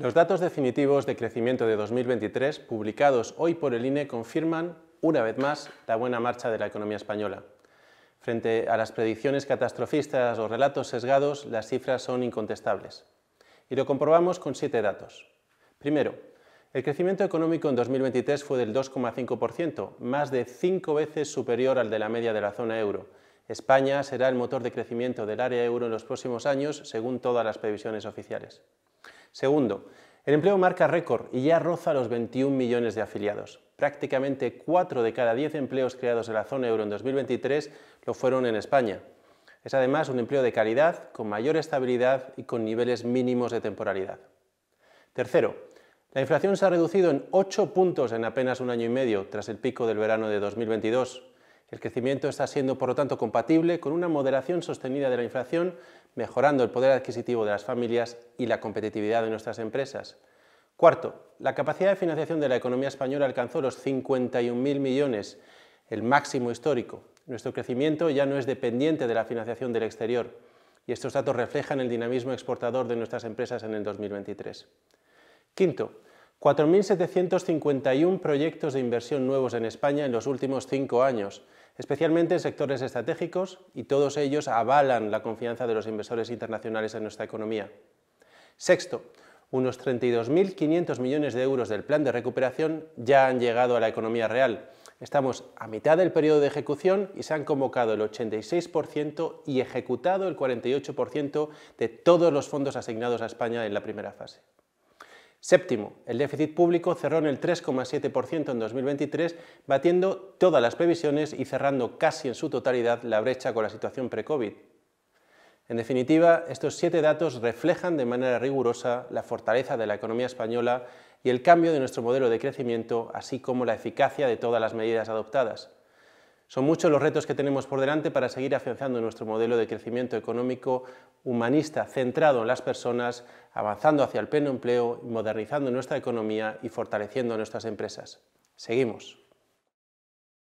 Los datos definitivos de crecimiento de 2023 publicados hoy por el INE confirman, una vez más, la buena marcha de la economía española. Frente a las predicciones catastrofistas o relatos sesgados, las cifras son incontestables. Y lo comprobamos con siete datos. Primero, el crecimiento económico en 2023 fue del 2,5%, más de cinco veces superior al de la media de la zona euro. España será el motor de crecimiento del área euro en los próximos años, según todas las previsiones oficiales. Segundo, el empleo marca récord y ya roza los 21 millones de afiliados. Prácticamente 4 de cada 10 empleos creados en la zona euro en 2023 lo fueron en España. Es además un empleo de calidad, con mayor estabilidad y con niveles mínimos de temporalidad. Tercero, la inflación se ha reducido en 8 puntos en apenas un año y medio tras el pico del verano de 2022. El crecimiento está siendo, por lo tanto, compatible con una moderación sostenida de la inflación, mejorando el poder adquisitivo de las familias y la competitividad de nuestras empresas. Cuarto, la capacidad de financiación de la economía española alcanzó los 51.000 millones, el máximo histórico. Nuestro crecimiento ya no es dependiente de la financiación del exterior y estos datos reflejan el dinamismo exportador de nuestras empresas en el 2023. Quinto, 4.751 proyectos de inversión nuevos en España en los últimos cinco años, especialmente en sectores estratégicos, y todos ellos avalan la confianza de los inversores internacionales en nuestra economía. Sexto, unos 32.500 millones de euros del plan de recuperación ya han llegado a la economía real. Estamos a mitad del periodo de ejecución y se han convocado el 86% y ejecutado el 48% de todos los fondos asignados a España en la primera fase. Séptimo, el déficit público cerró en el 3,7% en 2023, batiendo todas las previsiones y cerrando casi en su totalidad la brecha con la situación pre-COVID. En definitiva, estos siete datos reflejan de manera rigurosa la fortaleza de la economía española y el cambio de nuestro modelo de crecimiento, así como la eficacia de todas las medidas adoptadas. Son muchos los retos que tenemos por delante para seguir afianzando nuestro modelo de crecimiento económico humanista centrado en las personas, avanzando hacia el pleno empleo, modernizando nuestra economía y fortaleciendo nuestras empresas. Seguimos.